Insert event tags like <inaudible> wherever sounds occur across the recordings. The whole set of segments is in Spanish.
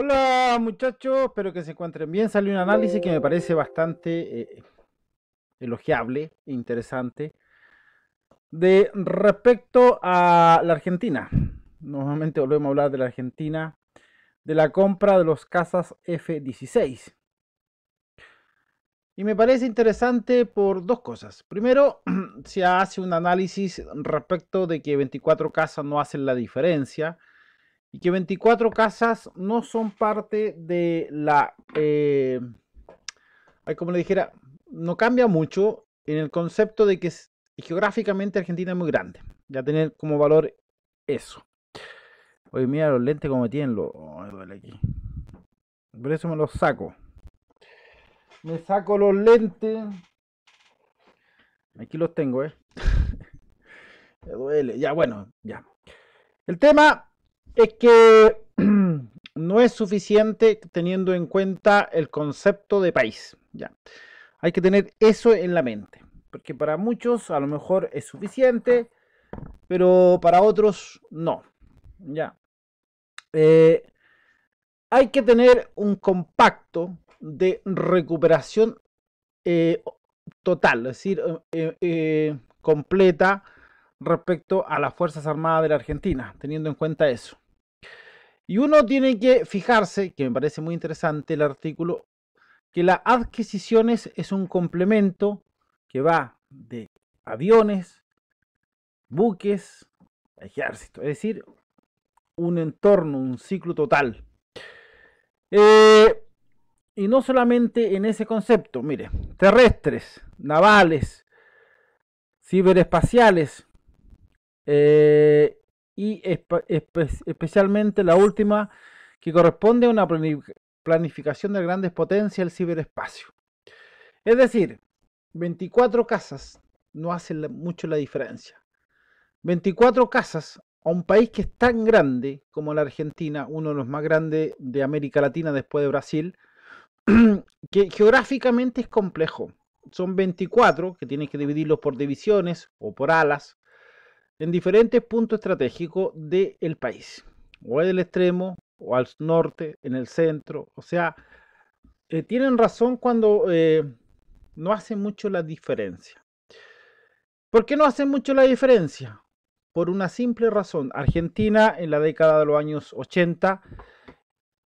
Hola muchachos, espero que se encuentren bien. Salió un análisis que me parece bastante eh, elogiable e interesante de respecto a la Argentina. Nuevamente volvemos a hablar de la Argentina, de la compra de los casas F-16. Y me parece interesante por dos cosas. Primero, <clears throat> se hace un análisis respecto de que 24 casas no hacen la diferencia y que 24 casas no son parte de la... Eh, como le dijera, no cambia mucho en el concepto de que geográficamente Argentina es muy grande. Ya tener como valor eso. Oye, mira los lentes como tienen los... duele aquí. Por eso me los saco. Me saco los lentes. Aquí los tengo, ¿eh? <laughs> me duele. Ya, bueno, ya. El tema es que <clears throat> no es suficiente teniendo en cuenta el concepto de país. Ya. Hay que tener eso en la mente, porque para muchos a lo mejor es suficiente, pero para otros no. Ya. Eh, hay que tener un compacto de recuperación eh, total, es decir, eh, completa respecto a las Fuerzas Armadas de la Argentina, teniendo en cuenta eso. Y uno tiene que fijarse, que me parece muy interesante el artículo, que las adquisiciones es un complemento que va de aviones, buques, ejército, es decir, un entorno, un ciclo total. Eh, y no solamente en ese concepto, mire, terrestres, navales, ciberespaciales, eh, y especialmente la última que corresponde a una planificación de grandes potencias el ciberespacio. Es decir, 24 casas no hacen mucho la diferencia. 24 casas a un país que es tan grande como la Argentina, uno de los más grandes de América Latina después de Brasil, <clears throat> que geográficamente es complejo. Son 24 que tienes que dividirlos por divisiones o por alas en diferentes puntos estratégicos del país, o en el extremo, o al norte, en el centro. O sea, eh, tienen razón cuando eh, no hacen mucho la diferencia. ¿Por qué no hacen mucho la diferencia? Por una simple razón. Argentina en la década de los años 80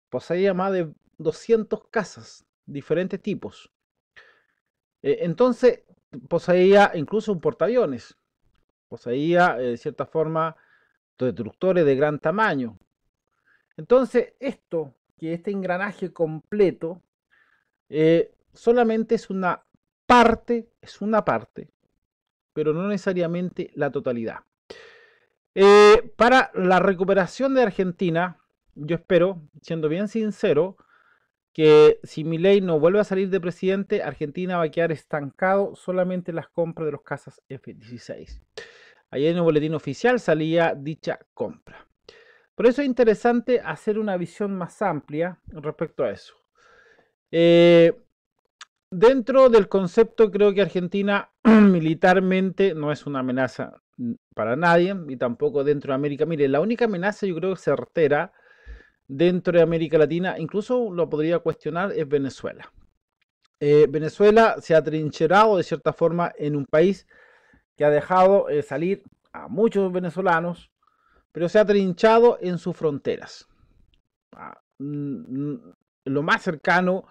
poseía más de 200 casas, diferentes tipos. Eh, entonces poseía incluso un portaaviones. Poseía, eh, de cierta forma, destructores de gran tamaño. Entonces, esto, que este engranaje completo, eh, solamente es una parte, es una parte, pero no necesariamente la totalidad. Eh, para la recuperación de Argentina, yo espero, siendo bien sincero, que si Milei no vuelve a salir de presidente, Argentina va a quedar estancado solamente en las compras de los casas F-16. Ayer en el boletín oficial salía dicha compra. Por eso es interesante hacer una visión más amplia respecto a eso. Eh, dentro del concepto, creo que Argentina <clears throat> militarmente no es una amenaza mm, para nadie y tampoco dentro de América. Mire, la única amenaza yo creo certera dentro de América Latina, incluso lo podría cuestionar, es Venezuela. Eh, Venezuela se ha trincherado de cierta forma en un país que ha dejado eh, salir a muchos venezolanos, pero se ha trinchado en sus fronteras. Ah, mm, mm, lo más cercano,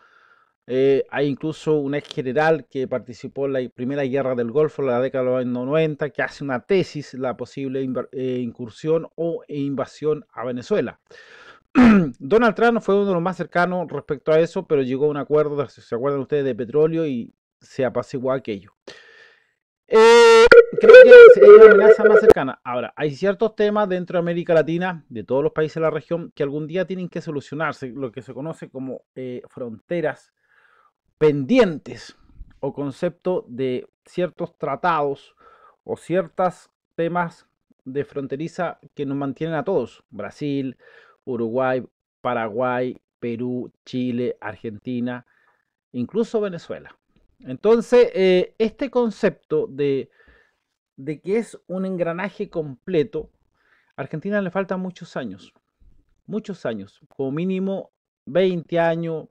eh, hay incluso un ex general que participó en la primera guerra del Golfo en la década de los 90, que hace una tesis la posible eh, incursión o invasión a Venezuela. <clears throat> Donald Trump fue uno de los más cercanos respecto a eso, pero llegó a un acuerdo, si se acuerdan ustedes, de petróleo y se apaciguó aquello. Eh, creo que es la amenaza más cercana. Ahora, hay ciertos temas dentro de América Latina, de todos los países de la región, que algún día tienen que solucionarse, lo que se conoce como eh, fronteras pendientes o concepto de ciertos tratados o ciertos temas de fronteriza que nos mantienen a todos. Brasil, Uruguay, Paraguay, Perú, Chile, Argentina, incluso Venezuela. Entonces, eh, este concepto de de que es un engranaje completo, a Argentina le faltan muchos años, muchos años, como mínimo 20 años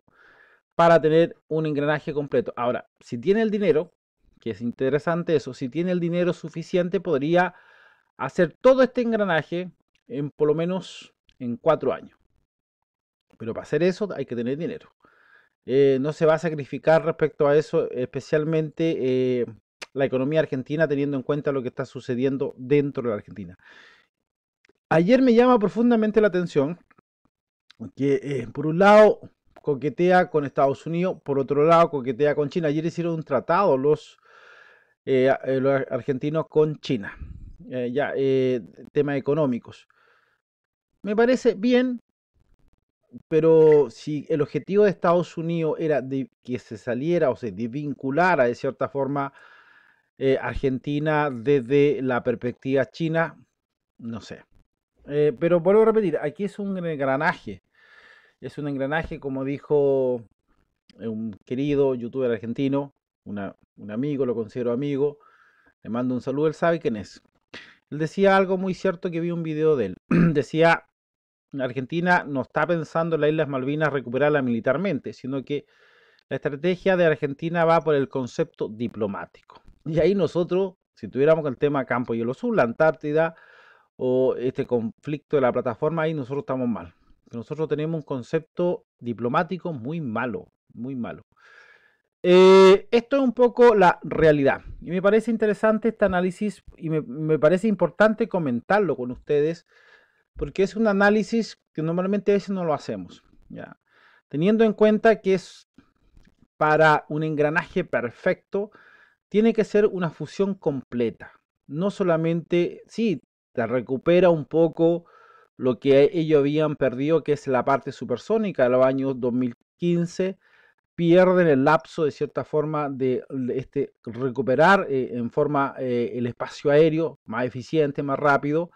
para tener un engranaje completo. Ahora, si tiene el dinero, que es interesante eso, si tiene el dinero suficiente, podría hacer todo este engranaje en por lo menos en cuatro años. Pero para hacer eso hay que tener dinero. Eh, no se va a sacrificar respecto a eso, especialmente eh, la economía argentina teniendo en cuenta lo que está sucediendo dentro de la Argentina. Ayer me llama profundamente la atención que, eh, por un lado, coquetea con Estados Unidos, por otro lado, coquetea con China. Ayer hicieron un tratado los, eh, eh, argentinos con China, ya temas económicos. Me parece bien, pero si el objetivo de Estados Unidos era que se saliera o se desvinculara de cierta forma eh, Argentina desde la perspectiva china, no sé. Eh, pero vuelvo a repetir, aquí es un engranaje. Es un engranaje, como dijo eh, un querido youtuber argentino, un amigo, lo considero amigo. Le mando un saludo, él sabe quién es. Él decía algo muy cierto que vi un video de él. <clears throat> decía, Argentina no está pensando en las Islas Malvinas recuperarla militarmente, sino que la estrategia de Argentina va por el concepto diplomático. Y ahí nosotros, si tuviéramos el tema Campo y el Sur, la Antártida o este conflicto de la plataforma, ahí nosotros estamos mal. Nosotros tenemos un concepto diplomático muy malo, muy malo. Eh, esto es un poco la realidad. Y me parece interesante este análisis y me, parece importante comentarlo con ustedes porque es un análisis que normalmente a veces no lo hacemos. ¿ya? Teniendo en cuenta que es para un engranaje perfecto, tiene que ser una fusión completa. No solamente, sí, te recupera un poco lo que e, ellos habían perdido, que es la parte supersónica de los años 2015, pierden el lapso de cierta forma de, este, recuperar eh, en forma eh, el espacio aéreo más eficiente, más rápido,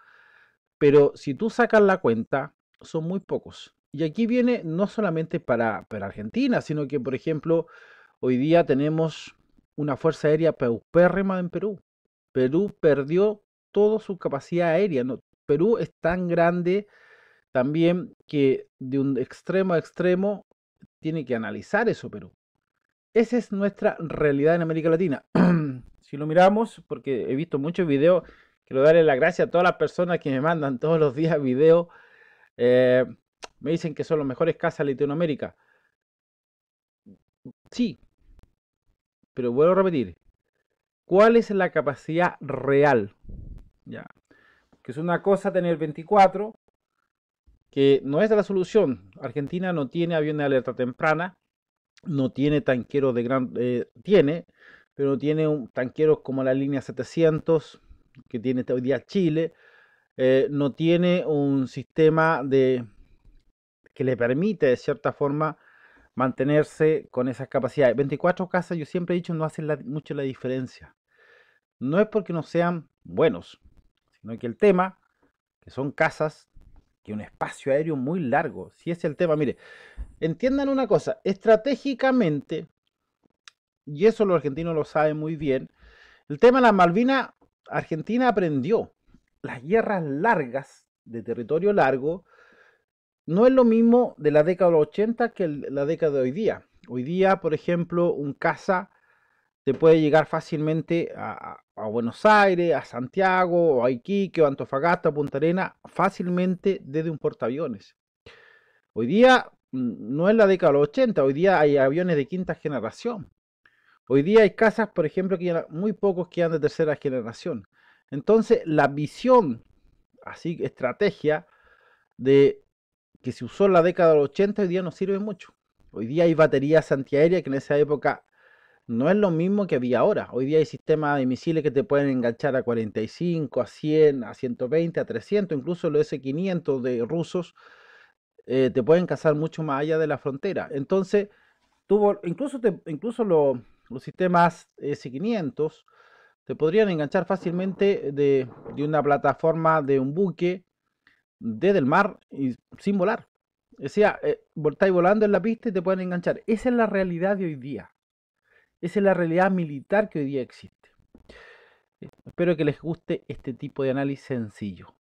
pero si tú sacas la cuenta, son muy pocos. Y aquí viene no solamente para, para Argentina, sino que, por ejemplo, hoy día tenemos una fuerza aérea peupérrima en Perú. Perú perdió toda su capacidad aérea. Perú es tan grande también que de un extremo a extremo tiene que analizar eso Perú. Esa es nuestra realidad en América Latina. <clears throat> si lo miramos, porque he visto muchos videos, quiero darle la gracia a todas las personas que me mandan todos los días videos. Eh, me dicen que son los mejores casas de Latinoamérica. Sí, pero vuelvo a repetir, ¿cuál es la capacidad real? Ya. Que es una cosa tener 24, que no es la solución. Argentina no tiene avión de alerta temprana, no tiene tanqueros de gran... Eh, tiene, pero no tiene un, tanqueros como la línea 700 que tiene hoy día Chile, eh, no tiene un sistema de que le permite de cierta forma mantenerse con esas capacidades. 24 casas, yo siempre he dicho, no hacen mucho la diferencia. No es porque no sean buenos, sino que el tema, que son casas, que un espacio aéreo muy largo, si es el tema, mire, entiendan una cosa, estratégicamente, y eso los argentinos lo saben muy bien, el tema de las Malvinas, Argentina aprendió las guerras largas de territorio largo, no es lo mismo de la década de los 80 que la década de hoy día. Hoy día, por ejemplo, un casa te puede llegar fácilmente a, Buenos Aires, a Santiago, a Iquique, o Antofagasta, a Punta Arena, fácilmente desde un portaaviones. Hoy día mm, no es la década de los 80, hoy día hay aviones de quinta generación. Hoy día hay casas, por ejemplo, que muy pocos que quedan de tercera generación. Entonces, la visión, así estrategia de que se usó en la década de los 80 hoy día no sirve mucho. Hoy día hay baterías antiaéreas que en esa época no es lo mismo que había ahora. Hoy día hay sistemas de misiles que te pueden enganchar a 45, a 100, a 120, a 300, incluso los S-500 de rusos eh, te pueden cazar mucho más allá de la frontera. Entonces, tuvo, incluso, incluso los sistemas S-500 te podrían enganchar fácilmente de, de una plataforma de un buque desde el mar y sin volar. O sea, eh, estáis volando en la pista y te pueden enganchar. Esa es la realidad de hoy día. Esa es la realidad militar que hoy día existe. Espero que les guste este tipo de análisis sencillo.